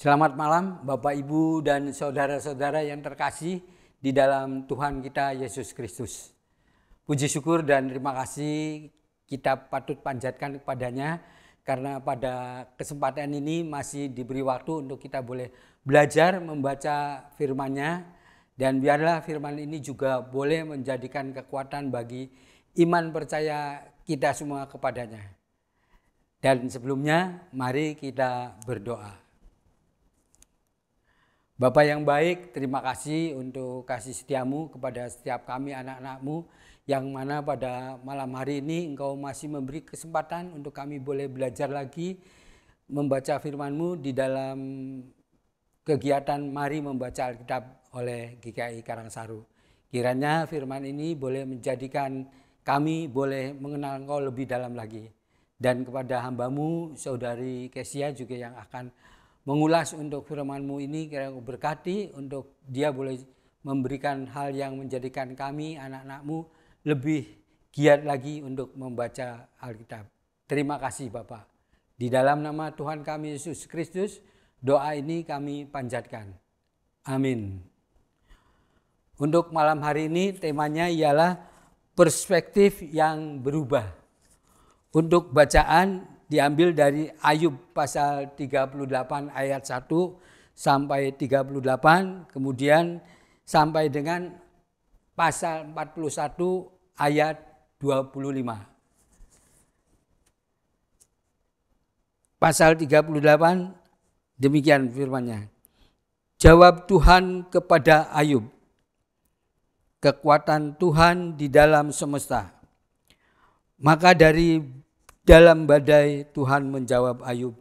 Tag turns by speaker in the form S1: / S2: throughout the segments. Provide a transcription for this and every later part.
S1: Selamat malam Bapak Ibu dan saudara-saudara yang terkasih di dalam Tuhan kita Yesus Kristus. Puji syukur dan terima kasih kita patut panjatkan kepadanya karena pada kesempatan ini masih diberi waktu untuk kita boleh belajar membaca firman-Nya dan biarlah firman ini juga boleh menjadikan kekuatan bagi iman percaya kita semua kepadanya. Dan sebelumnya mari kita berdoa. Bapak yang baik, terima kasih untuk kasih setiamu kepada setiap kami anak-anakmu yang mana pada malam hari ini engkau masih memberi kesempatan untuk kami boleh belajar lagi membaca firmanmu di dalam kegiatan Mari Membaca Alkitab oleh GKI Karangsaru. Kiranya firman ini boleh menjadikan kami boleh mengenal engkau lebih dalam lagi. Dan kepada hambamu, saudari Kesia juga yang akan mengulas untuk firmanmu ini kiranya aku berkati untuk dia boleh memberikan hal yang menjadikan kami anak-anakmu lebih giat lagi untuk membaca Alkitab. Terima kasih Bapak. Di dalam nama Tuhan kami Yesus Kristus, doa ini kami panjatkan. Amin. Untuk malam hari ini temanya ialah perspektif yang berubah. Untuk bacaan diambil dari Ayub pasal 38 ayat 1 sampai 38 kemudian sampai dengan pasal 41 ayat 25. Pasal 38 demikian firmannya. Jawab Tuhan kepada Ayub. Kekuatan Tuhan di dalam semesta. Maka dari dalam badai Tuhan menjawab Ayub,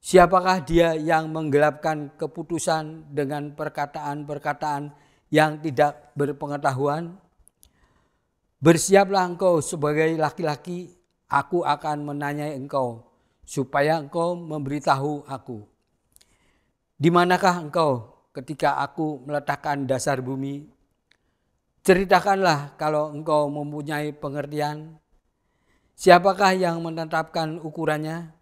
S1: siapakah dia yang menggelapkan keputusan dengan perkataan-perkataan yang tidak berpengetahuan? Bersiaplah engkau sebagai laki-laki, aku akan menanyai engkau, supaya engkau memberitahu aku. Di manakah engkau ketika aku meletakkan dasar bumi? Ceritakanlah kalau engkau mempunyai pengertian, Siapakah yang menetapkan ukurannya?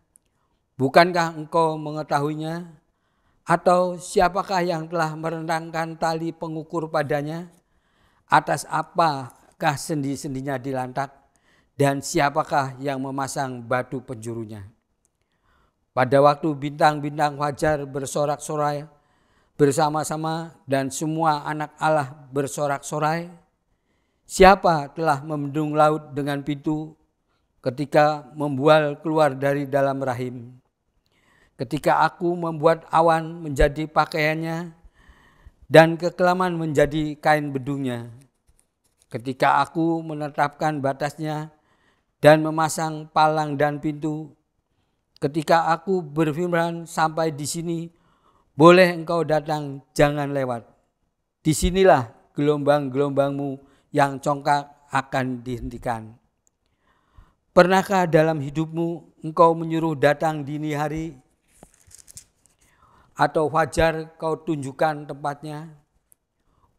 S1: Bukankah engkau mengetahuinya? Atau siapakah yang telah merentangkan tali pengukur padanya? Atas apakah sendi-sendinya dilantak? Dan siapakah yang memasang batu penjurunya? Pada waktu bintang-bintang wajar bersorak-sorai bersama-sama dan semua anak Allah bersorak-sorai, siapa telah membendung laut dengan pintu ketika membual keluar dari dalam rahim. Ketika aku membuat awan menjadi pakaiannya dan kekelaman menjadi kain bedungnya. Ketika aku menetapkan batasnya dan memasang palang dan pintu. Ketika aku berfirman sampai di sini, boleh engkau datang, jangan lewat. Disinilah gelombang-gelombangmu yang congkak akan dihentikan Pernahkah dalam hidupmu engkau menyuruh datang dini hari atau wajar kau tunjukkan tempatnya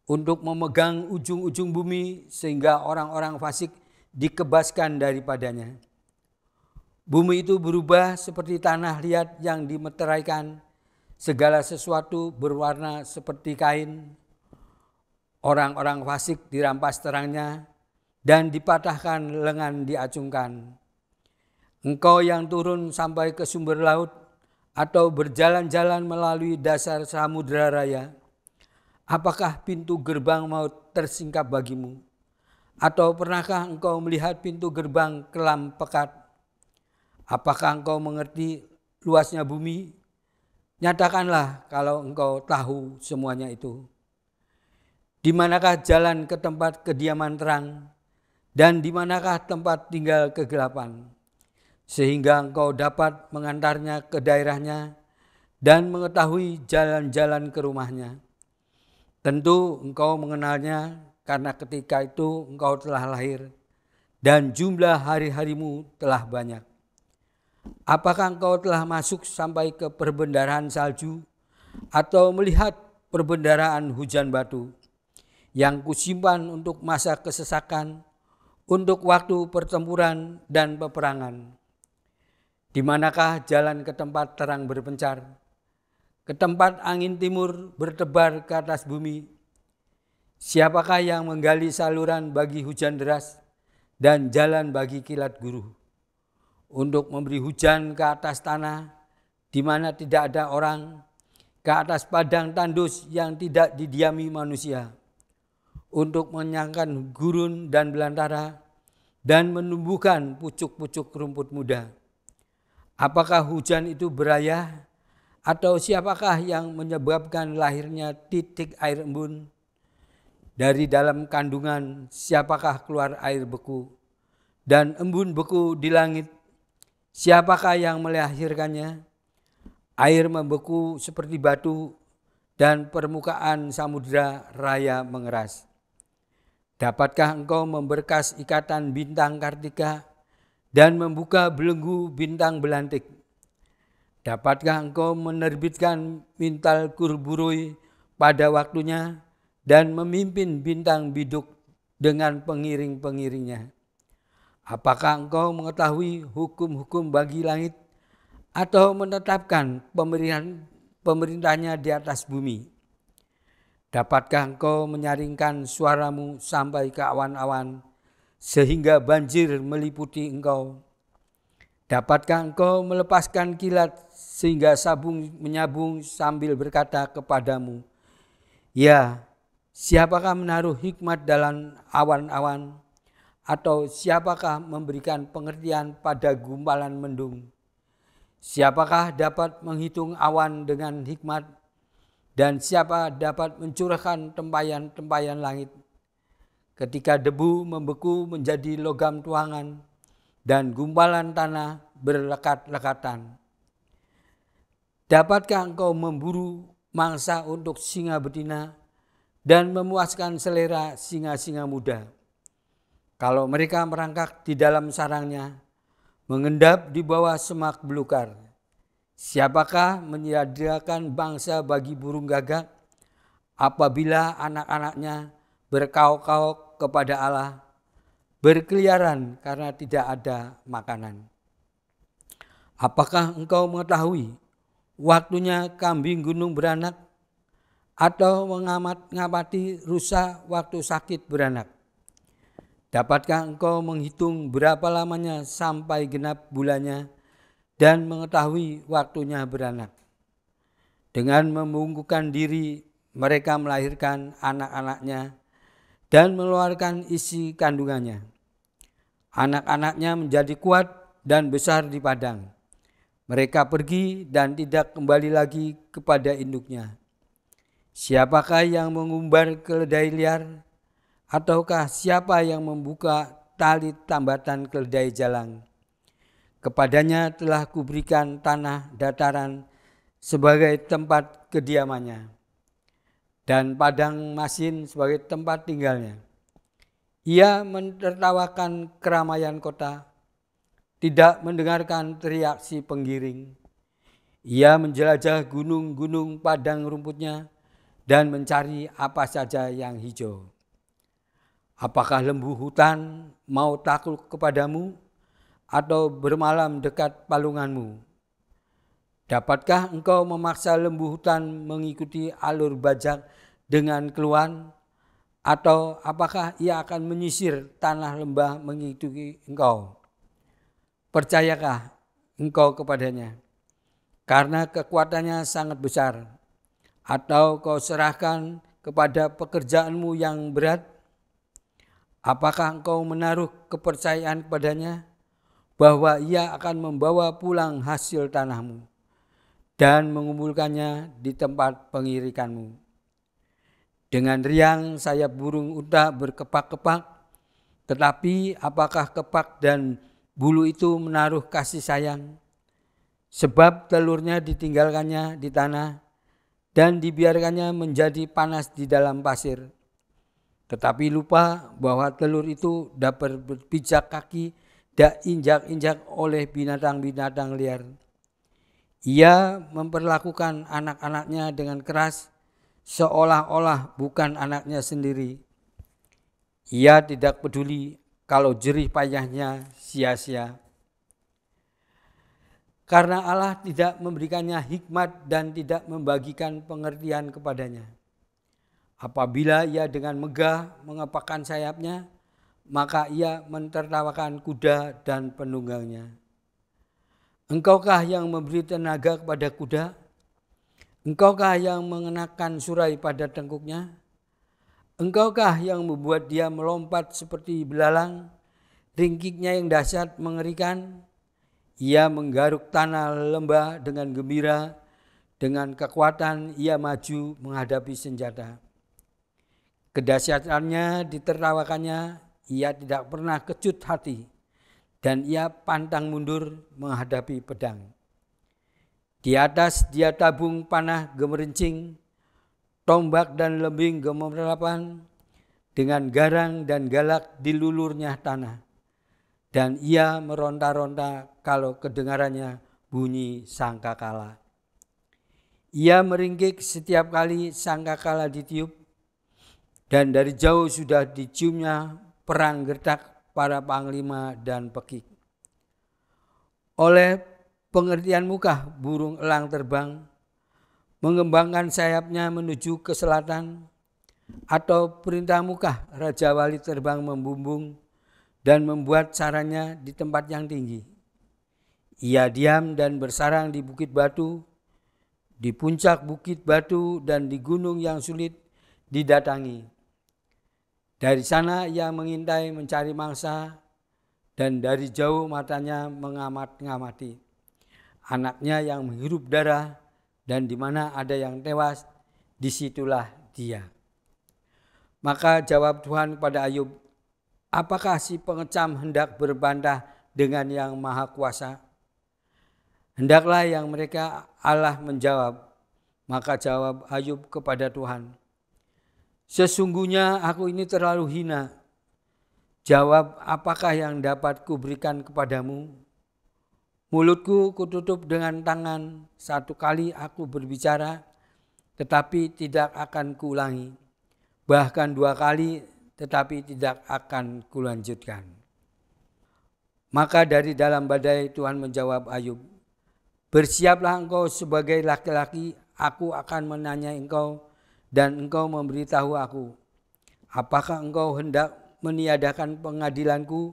S1: untuk memegang ujung-ujung bumi sehingga orang-orang fasik dikebaskan daripadanya. Bumi itu berubah seperti tanah liat yang dimeteraikan, segala sesuatu berwarna seperti kain. Orang-orang fasik dirampas terangnya, dan dipatahkan lengan diacungkan. Engkau yang turun sampai ke sumber laut atau berjalan-jalan melalui dasar samudera raya, apakah pintu gerbang maut tersingkap bagimu? Atau pernahkah engkau melihat pintu gerbang kelam pekat? Apakah engkau mengerti luasnya bumi? Nyatakanlah kalau engkau tahu semuanya itu. Di manakah jalan ke tempat kediaman terang? Dan di manakah tempat tinggal kegelapan? Sehingga engkau dapat mengantarnya ke daerahnya dan mengetahui jalan-jalan ke rumahnya. Tentu engkau mengenalnya karena ketika itu engkau telah lahir dan jumlah hari-harimu telah banyak. Apakah engkau telah masuk sampai ke perbendaraan salju atau melihat perbendaraan hujan batu yang kusimpan untuk masa kesesakan untuk waktu pertempuran dan peperangan. Di manakah jalan ke tempat terang berpencar? Ke tempat angin timur bertebar ke atas bumi? Siapakah yang menggali saluran bagi hujan deras dan jalan bagi kilat guru? Untuk memberi hujan ke atas tanah di mana tidak ada orang, ke atas padang tandus yang tidak didiami manusia, untuk menyangkan gurun dan belantara, dan menumbuhkan pucuk-pucuk rumput muda. Apakah hujan itu berayah atau siapakah yang menyebabkan lahirnya titik air embun? Dari dalam kandungan siapakah keluar air beku? Dan embun beku di langit, siapakah yang melahirkannya? Air membeku seperti batu dan permukaan samudera raya mengeras. Dapatkah engkau memberkas ikatan bintang kartika dan membuka belenggu bintang belantik? Dapatkah engkau menerbitkan mintal kurburui pada waktunya dan memimpin bintang biduk dengan pengiring-pengiringnya? Apakah engkau mengetahui hukum-hukum bagi langit atau menetapkan pemerintahnya di atas bumi? Dapatkah engkau menyaringkan suaramu sampai ke awan-awan sehingga banjir meliputi engkau? Dapatkah engkau melepaskan kilat sehingga sabung menyabung sambil berkata kepadamu, Ya, siapakah menaruh hikmat dalam awan-awan? Atau siapakah memberikan pengertian pada gumpalan mendung? Siapakah dapat menghitung awan dengan hikmat? Dan siapa dapat mencurahkan tempayan-tempayan langit ketika debu membeku menjadi logam tuangan dan gumpalan tanah berlekat-lekatan. Dapatkah engkau memburu mangsa untuk singa betina dan memuaskan selera singa-singa muda? Kalau mereka merangkak di dalam sarangnya, mengendap di bawah semak belukar. Siapakah menyediakan bangsa bagi burung gagak apabila anak-anaknya berkau-kau kepada Allah, berkeliaran karena tidak ada makanan? Apakah engkau mengetahui waktunya kambing gunung beranak atau mengamati rusa waktu sakit beranak? Dapatkah engkau menghitung berapa lamanya sampai genap bulannya? dan mengetahui waktunya beranak. Dengan membungkukan diri, mereka melahirkan anak-anaknya dan meluarkan isi kandungannya. Anak-anaknya menjadi kuat dan besar di padang. Mereka pergi dan tidak kembali lagi kepada induknya. Siapakah yang mengumbar keledai liar? Ataukah siapa yang membuka tali tambatan keledai jalan? Kepadanya telah kuberikan tanah dataran sebagai tempat kediamannya dan padang masin sebagai tempat tinggalnya. Ia menertawakan keramaian kota, tidak mendengarkan teriak si penggiring. Ia menjelajah gunung-gunung padang rumputnya dan mencari apa saja yang hijau. Apakah lembu hutan mau takluk kepadamu atau bermalam dekat palunganmu. Dapatkah engkau memaksa lembu hutan mengikuti alur bajak dengan keluhan? Atau apakah ia akan menyisir tanah lembah mengikuti engkau? Percayakah engkau kepadanya? Karena kekuatannya sangat besar. Atau kau serahkan kepada pekerjaanmu yang berat? Apakah engkau menaruh kepercayaan kepadanya? bahwa ia akan membawa pulang hasil tanahmu dan mengumpulkannya di tempat pengirikanmu. Dengan riang sayap burung unta berkepak-kepak, tetapi apakah kepak dan bulu itu menaruh kasih sayang? Sebab telurnya ditinggalkannya di tanah dan dibiarkannya menjadi panas di dalam pasir. Tetapi lupa bahwa telur itu dapat berpijak kaki tidak injak-injak oleh binatang-binatang liar. Ia memperlakukan anak-anaknya dengan keras seolah-olah bukan anaknya sendiri. Ia tidak peduli kalau jerih payahnya sia-sia. Karena Allah tidak memberikannya hikmat dan tidak membagikan pengertian kepadanya. Apabila ia dengan megah mengepakkan sayapnya, maka ia mentertawakan kuda dan penunggangnya. Engkaukah yang memberi tenaga kepada kuda? Engkaukah yang mengenakan surai pada tengkuknya? Engkaukah yang membuat dia melompat seperti belalang? Ringkiknya yang dahsyat mengerikan. Ia menggaruk tanah lembah dengan gembira. Dengan kekuatan ia maju menghadapi senjata. Kedahsyatannya ditertawakannya ia tidak pernah kecut hati dan ia pantang mundur menghadapi pedang. Di atas dia tabung panah gemerincing, tombak dan lembing gemerlapan, dengan garang dan galak di lulurnya tanah. Dan ia meronta-ronta kalau kedengarannya bunyi sangkakala. Ia meringkik setiap kali sangkakala ditiup, dan dari jauh sudah diciumnya perang gertak para panglima dan pekik. Oleh pengertian muka burung elang terbang mengembangkan sayapnya menuju ke selatan atau perintah muka Raja Wali terbang membumbung dan membuat sarannya di tempat yang tinggi. Ia diam dan bersarang di bukit batu, di puncak bukit batu dan di gunung yang sulit didatangi. Dari sana ia mengintai mencari mangsa dan dari jauh matanya mengamat-ngamati. Anaknya yang menghirup darah dan di mana ada yang tewas, disitulah dia. Maka jawab Tuhan kepada Ayub, apakah si pengecam hendak berbantah dengan yang maha kuasa? Hendaklah yang mereka Allah menjawab. Maka jawab Ayub kepada Tuhan, Sesungguhnya aku ini terlalu hina. Jawab, apakah yang dapat kuberikan kepadamu? Mulutku kututup dengan tangan. Satu kali aku berbicara, tetapi tidak akan kuulangi. Bahkan dua kali, tetapi tidak akan kulanjutkan. Maka dari dalam badai Tuhan menjawab Ayub, Bersiaplah engkau sebagai laki-laki, aku akan menanya engkau dan engkau memberitahu aku, apakah engkau hendak meniadakan pengadilanku,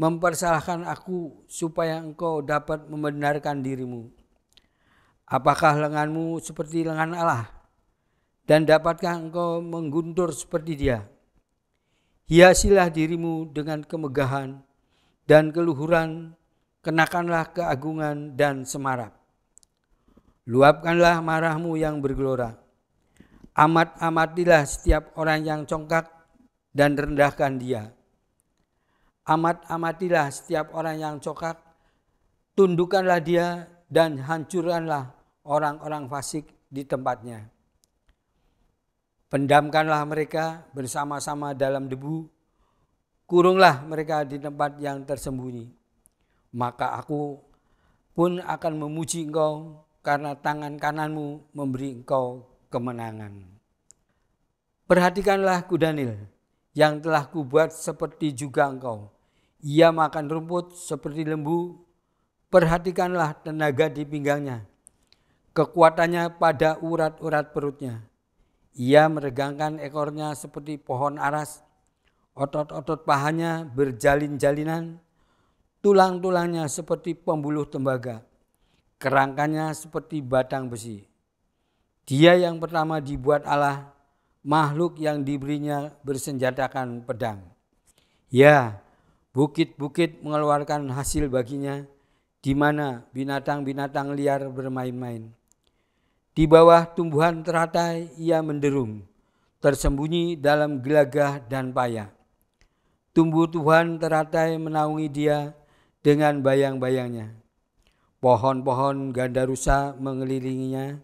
S1: mempersalahkan aku supaya engkau dapat membenarkan dirimu? Apakah lenganmu seperti lengan Allah? Dan dapatkah engkau mengguntur seperti dia? Hiasilah dirimu dengan kemegahan dan keluhuran, kenakanlah keagungan dan semarak. Luapkanlah marahmu yang bergelora Amat-amatilah setiap orang yang congkak dan rendahkan dia. Amat-amatilah setiap orang yang congkak, tundukkanlah dia dan hancurkanlah orang-orang fasik di tempatnya. Pendamkanlah mereka bersama-sama dalam debu, kurunglah mereka di tempat yang tersembunyi. Maka aku pun akan memuji engkau karena tangan kananmu memberi engkau kemenangan. Perhatikanlah kudanil yang telah kubuat seperti juga engkau. Ia makan rumput seperti lembu. Perhatikanlah tenaga di pinggangnya. Kekuatannya pada urat-urat perutnya. Ia meregangkan ekornya seperti pohon aras. Otot-otot pahanya berjalin-jalinan. Tulang-tulangnya seperti pembuluh tembaga. Kerangkanya seperti batang besi dia yang pertama dibuat Allah, makhluk yang diberinya bersenjatakan pedang. Ya, bukit-bukit mengeluarkan hasil baginya, di mana binatang-binatang liar bermain-main. Di bawah tumbuhan teratai ia menderung, tersembunyi dalam gelagah dan paya. Tumbuh-tumbuhan teratai menaungi dia dengan bayang-bayangnya. Pohon-pohon ganda rusa mengelilinginya,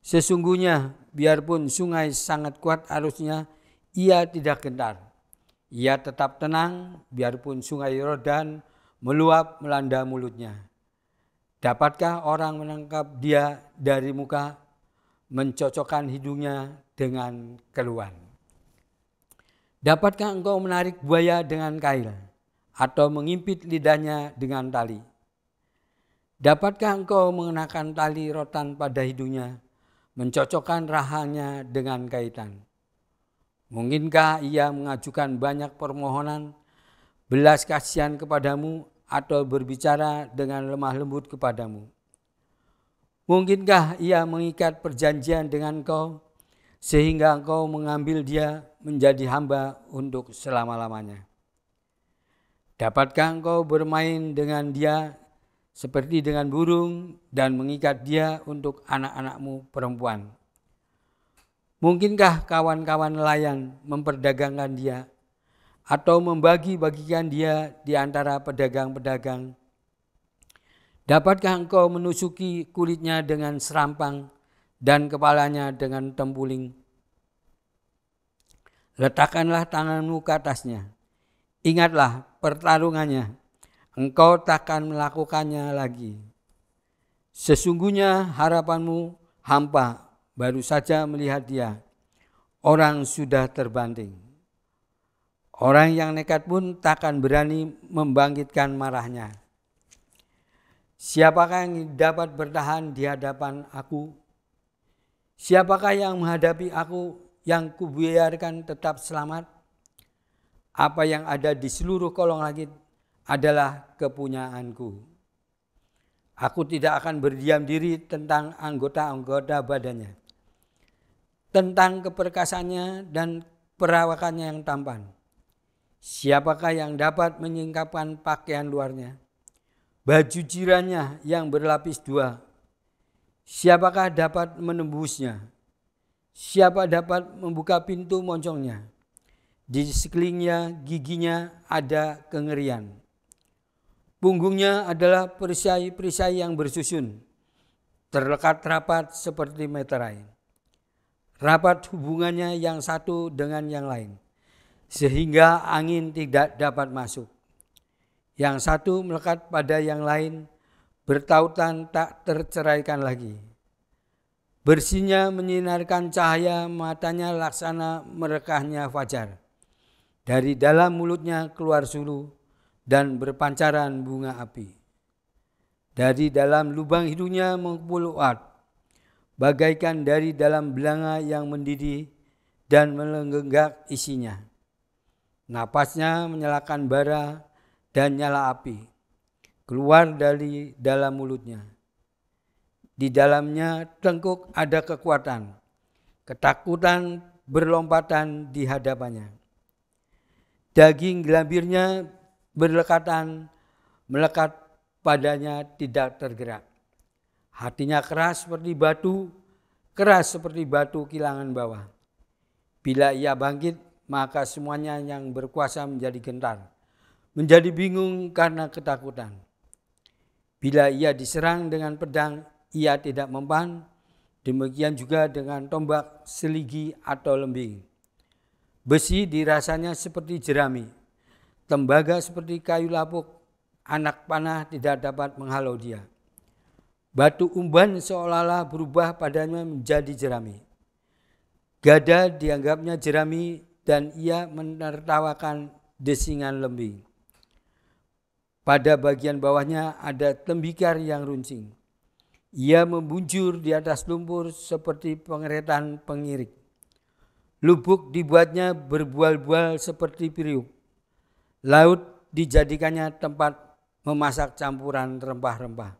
S1: Sesungguhnya biarpun sungai sangat kuat arusnya, ia tidak gentar. Ia tetap tenang biarpun sungai Yordan meluap melanda mulutnya. Dapatkah orang menangkap dia dari muka, mencocokkan hidungnya dengan keluhan? Dapatkah engkau menarik buaya dengan kail atau mengimpit lidahnya dengan tali? Dapatkah engkau mengenakan tali rotan pada hidungnya mencocokkan rahangnya dengan kaitan. Mungkinkah ia mengajukan banyak permohonan, belas kasihan kepadamu, atau berbicara dengan lemah lembut kepadamu? Mungkinkah ia mengikat perjanjian dengan kau, sehingga engkau mengambil dia menjadi hamba untuk selama-lamanya? Dapatkah engkau bermain dengan dia seperti dengan burung dan mengikat dia untuk anak-anakmu perempuan. Mungkinkah kawan-kawan nelayan memperdagangkan dia atau membagi-bagikan dia di antara pedagang-pedagang? Dapatkah engkau menusuki kulitnya dengan serampang dan kepalanya dengan tempuling? Letakkanlah tanganmu ke atasnya. Ingatlah pertarungannya engkau takkan melakukannya lagi. Sesungguhnya harapanmu hampa, baru saja melihat dia. Orang sudah terbanting. Orang yang nekat pun takkan berani membangkitkan marahnya. Siapakah yang dapat bertahan di hadapan aku? Siapakah yang menghadapi aku yang kubiarkan tetap selamat? Apa yang ada di seluruh kolong langit adalah kepunyaanku. Aku tidak akan berdiam diri tentang anggota-anggota badannya, tentang keperkasannya dan perawakannya yang tampan. Siapakah yang dapat menyingkapkan pakaian luarnya? Baju jirannya yang berlapis dua. Siapakah dapat menembusnya? Siapa dapat membuka pintu moncongnya? Di sekelilingnya giginya ada kengerian. Punggungnya adalah perisai-perisai yang bersusun, terlekat rapat seperti meterai. Rapat hubungannya yang satu dengan yang lain, sehingga angin tidak dapat masuk. Yang satu melekat pada yang lain, bertautan tak terceraikan lagi. Bersihnya menyinarkan cahaya matanya laksana merekahnya fajar. Dari dalam mulutnya keluar sulu, dan berpancaran bunga api. Dari dalam lubang hidungnya mengumpul uat, bagaikan dari dalam belanga yang mendidih dan melenggak isinya. Napasnya menyalakan bara dan nyala api keluar dari dalam mulutnya. Di dalamnya tengkuk ada kekuatan, ketakutan berlompatan di hadapannya. Daging gelambirnya berdekatan, melekat padanya tidak tergerak. Hatinya keras seperti batu, keras seperti batu kilangan bawah. Bila ia bangkit, maka semuanya yang berkuasa menjadi gentar, menjadi bingung karena ketakutan. Bila ia diserang dengan pedang, ia tidak mempan, demikian juga dengan tombak, seligi, atau lembing. Besi dirasanya seperti jerami, Tembaga seperti kayu lapuk, anak panah tidak dapat menghalau dia. Batu umban seolah-olah berubah padanya menjadi jerami. Gada dianggapnya jerami dan ia menertawakan desingan lembing. Pada bagian bawahnya ada tembikar yang runcing. Ia membunjur di atas lumpur seperti pengeretan pengirik. Lubuk dibuatnya berbual-bual seperti periuk. Laut dijadikannya tempat memasak campuran rempah-rempah.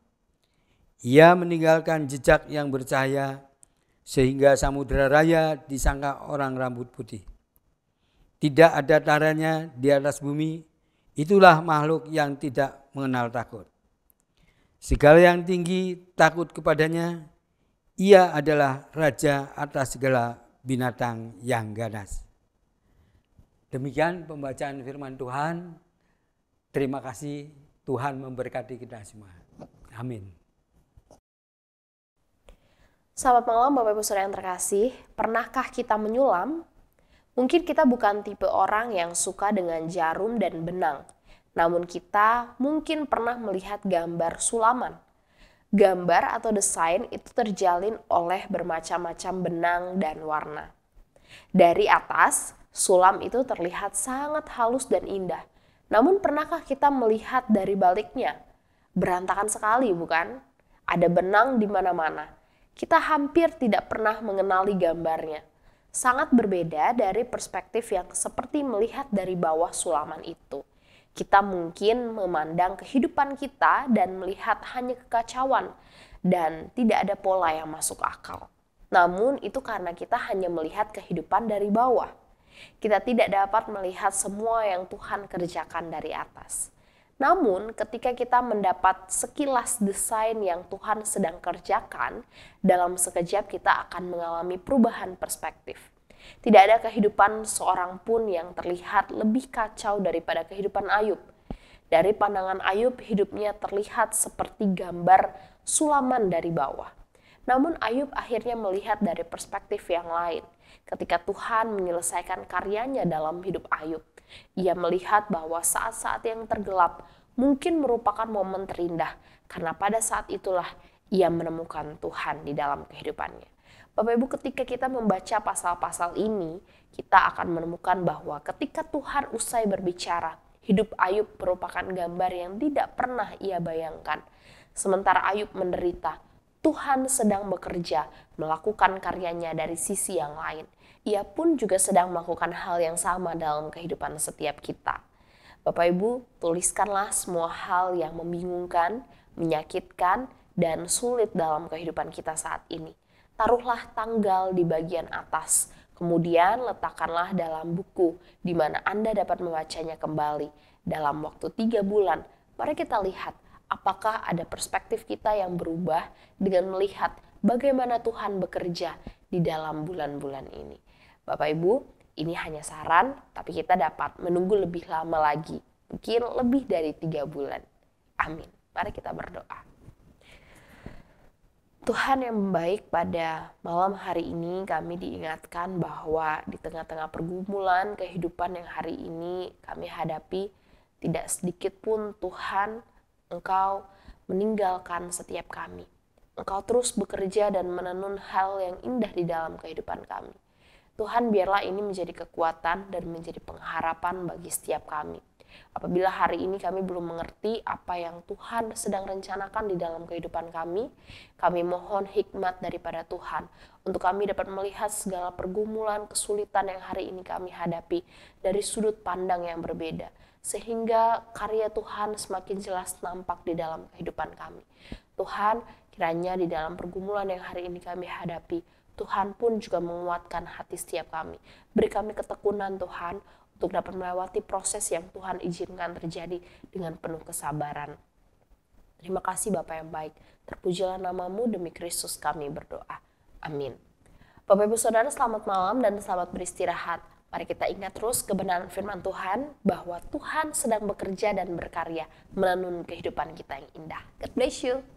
S1: Ia meninggalkan jejak yang bercahaya sehingga samudera raya disangka orang rambut putih. Tidak ada taranya di atas bumi, itulah makhluk yang tidak mengenal takut. Segala yang tinggi takut kepadanya, ia adalah raja atas segala binatang yang ganas. Demikian pembacaan firman Tuhan. Terima kasih Tuhan memberkati kita semua. Amin.
S2: Selamat malam Bapak Ibu Saudara yang terkasih. Pernahkah kita menyulam? Mungkin kita bukan tipe orang yang suka dengan jarum dan benang. Namun kita mungkin pernah melihat gambar sulaman. Gambar atau desain itu terjalin oleh bermacam-macam benang dan warna. Dari atas, Sulam itu terlihat sangat halus dan indah. Namun pernahkah kita melihat dari baliknya? Berantakan sekali, bukan? Ada benang di mana-mana. Kita hampir tidak pernah mengenali gambarnya. Sangat berbeda dari perspektif yang seperti melihat dari bawah sulaman itu. Kita mungkin memandang kehidupan kita dan melihat hanya kekacauan dan tidak ada pola yang masuk akal. Namun itu karena kita hanya melihat kehidupan dari bawah. Kita tidak dapat melihat semua yang Tuhan kerjakan dari atas. Namun, ketika kita mendapat sekilas desain yang Tuhan sedang kerjakan, dalam sekejap kita akan mengalami perubahan perspektif. Tidak ada kehidupan seorang pun yang terlihat lebih kacau daripada kehidupan Ayub. Dari pandangan Ayub, hidupnya terlihat seperti gambar sulaman dari bawah. Namun, Ayub akhirnya melihat dari perspektif yang lain – ketika Tuhan menyelesaikan karyanya dalam hidup Ayub. Ia melihat bahwa saat-saat yang tergelap mungkin merupakan momen terindah karena pada saat itulah ia menemukan Tuhan di dalam kehidupannya. Bapak Ibu ketika kita membaca pasal-pasal ini, kita akan menemukan bahwa ketika Tuhan usai berbicara, hidup Ayub merupakan gambar yang tidak pernah ia bayangkan. Sementara Ayub menderita, Tuhan sedang bekerja, melakukan karyanya dari sisi yang lain. Ia pun juga sedang melakukan hal yang sama dalam kehidupan setiap kita. Bapak Ibu, tuliskanlah semua hal yang membingungkan, menyakitkan, dan sulit dalam kehidupan kita saat ini. Taruhlah tanggal di bagian atas, kemudian letakkanlah dalam buku di mana Anda dapat membacanya kembali. Dalam waktu tiga bulan, mari kita lihat apakah ada perspektif kita yang berubah dengan melihat bagaimana Tuhan bekerja di dalam bulan-bulan ini. Bapak Ibu, ini hanya saran, tapi kita dapat menunggu lebih lama lagi, mungkin lebih dari tiga bulan. Amin. Mari kita berdoa. Tuhan yang baik pada malam hari ini kami diingatkan bahwa di tengah-tengah pergumulan kehidupan yang hari ini kami hadapi tidak sedikit pun Tuhan Engkau meninggalkan setiap kami. Engkau terus bekerja dan menenun hal yang indah di dalam kehidupan kami. Tuhan biarlah ini menjadi kekuatan dan menjadi pengharapan bagi setiap kami. Apabila hari ini kami belum mengerti apa yang Tuhan sedang rencanakan di dalam kehidupan kami, kami mohon hikmat daripada Tuhan untuk kami dapat melihat segala pergumulan, kesulitan yang hari ini kami hadapi dari sudut pandang yang berbeda sehingga karya Tuhan semakin jelas nampak di dalam kehidupan kami. Tuhan, kiranya di dalam pergumulan yang hari ini kami hadapi, Tuhan pun juga menguatkan hati setiap kami. Beri kami ketekunan Tuhan untuk dapat melewati proses yang Tuhan izinkan terjadi dengan penuh kesabaran. Terima kasih Bapak yang baik. Terpujilah namamu demi Kristus kami berdoa. Amin. Bapak Ibu Saudara selamat malam dan selamat beristirahat. Mari kita ingat terus kebenaran firman Tuhan bahwa Tuhan sedang bekerja dan berkarya menenun kehidupan kita yang indah. God bless you.